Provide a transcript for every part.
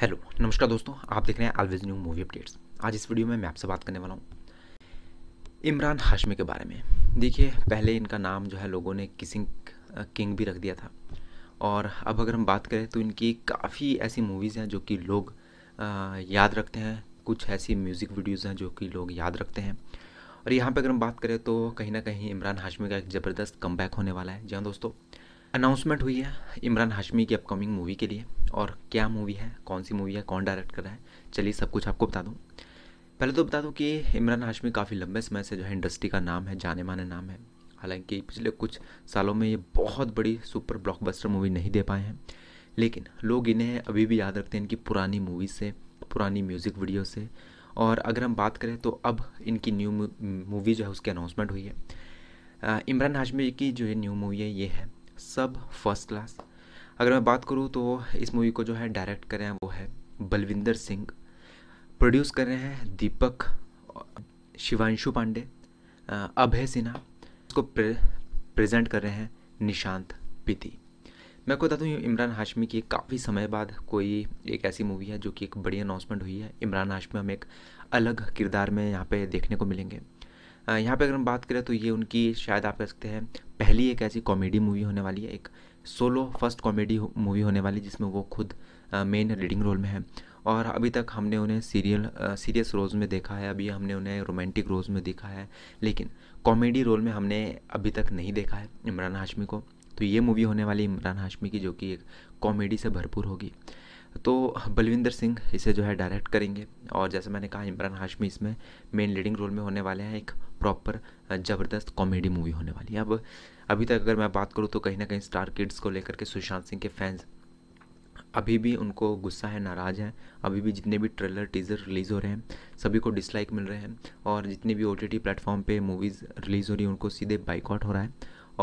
hello नमस्कार दोस्तों आप देख रहे हैं ऑलवेज न्यू मूवी अपडेट्स आज इस वीडियो में मैं आपसे बात करने वाला हूँ इमरान हाशमी के बारे में देखिए पहले इनका नाम जो है लोगों ने किसिंग किंग भी रख दिया था और अब अगर हम बात करें तो इनकी काफ़ी ऐसी मूवीज़ हैं जो कि लोग याद रखते हैं कुछ ऐसी म्यूज़िक वीडियोज़ हैं जो कि लोग याद रखते हैं और यहाँ पर अगर हम बात करें तो कहीं ना कहीं इमरान हाशमी का एक ज़बरदस्त कम होने वाला है जी हाँ दोस्तों अनाउंसमेंट हुई है इमरान हाशमी की अपकमिंग मूवी के लिए और क्या मूवी है कौन सी मूवी है कौन डायरेक्ट कर रहा है चलिए सब कुछ आपको बता दूँ पहले तो बता दूँ कि इमरान हाशमी काफ़ी लंबे समय से जो है इंडस्ट्री का नाम है जाने माने नाम है हालांकि पिछले कुछ सालों में ये बहुत बड़ी सुपर ब्लॉकबस्टर मूवी नहीं दे पाए हैं लेकिन लोग इन्हें अभी भी याद रखते हैं इनकी पुरानी मूवी से पुरानी म्यूज़िक वीडियो से और अगर हम बात करें तो अब इनकी न्यू मूवी जो है उसकी अनाउंसमेंट हुई है इमरान हाशमी की जो ये न्यू मूवी है ये है सब फर्स्ट क्लास अगर मैं बात करूँ तो इस मूवी को जो है डायरेक्ट कर रहे हैं वो है बलविंदर सिंह प्रोड्यूस कर रहे हैं दीपक शिवांशु पांडे अभय सिन्हा इसको प्रे, प्रेजेंट कर रहे हैं निशांत पिति मैं को बता दूँ इमरान हाशमी की काफ़ी समय बाद कोई एक ऐसी मूवी है जो कि एक बड़ी अनाउंसमेंट हुई है इमरान हाशमी हम एक अलग किरदार में यहाँ पे देखने को मिलेंगे यहाँ पे अगर हम बात करें तो ये उनकी शायद आप कह सकते हैं पहली एक ऐसी कॉमेडी मूवी होने वाली है एक सोलो फर्स्ट कॉमेडी मूवी होने वाली जिसमें वो खुद मेन लीडिंग रोल में है और अभी तक हमने उन्हें सीरियल सीरियस रोज़ में देखा है अभी हमने उन्हें रोमांटिक रोज़ में देखा है लेकिन कॉमेडी रोल में हमने अभी तक नहीं देखा है इमरान हाशमी को तो ये मूवी होने वाली इमरान हाशमी की जो कि एक कॉमेडी से भरपूर होगी तो बलविंदर सिंह इसे जो है डायरेक्ट करेंगे और जैसे मैंने कहा इमरान हाशमी इसमें मेन लीडिंग रोल में होने वाले हैं एक प्रॉपर ज़बरदस्त कॉमेडी मूवी होने वाली है अब अभी तक अगर मैं बात करूँ तो कहीं ना कहीं स्टार किड्स को लेकर के सुशांत सिंह के फैंस अभी भी उनको गुस्सा है नाराज़ हैं अभी भी जितने भी ट्रेलर टीज़र रिलीज़ हो रहे हैं सभी को डिसलाइक मिल रहे हैं और जितने भी ओ टी प्लेटफॉर्म पर मूवीज़ रिलीज़ हो रही हैं उनको सीधे बाइकआउट हो रहा है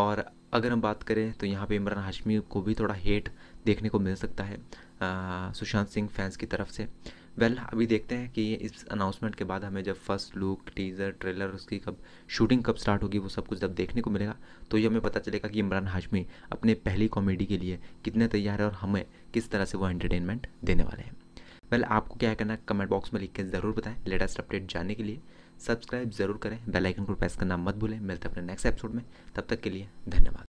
और अगर हम बात करें तो यहाँ पे इमरान हाशमी को भी थोड़ा हेट देखने को मिल सकता है सुशांत सिंह फैंस की तरफ से वेल well, अभी देखते हैं कि इस अनाउंसमेंट के बाद हमें जब फर्स्ट लुक टीज़र ट्रेलर उसकी कब शूटिंग कब स्टार्ट होगी वो सब कुछ जब देखने को मिलेगा तो ये हमें पता चलेगा कि इमरान हाशमी अपने पहली कॉमेडी के लिए कितने तैयार है और हमें किस तरह से वो एंटरटेनमेंट देने वाले हैं वेल well, आपको क्या करना है कमेंट बॉक्स में लिख के ज़रूर बताएं लेटेस्ट अपडेट जानने के लिए सब्सक्राइब जरूर करें बेल आइकन को प्रेस करना मत भूलें मिलते हैं अपने नेक्स्ट एपिसोड में तब तक के लिए धन्यवाद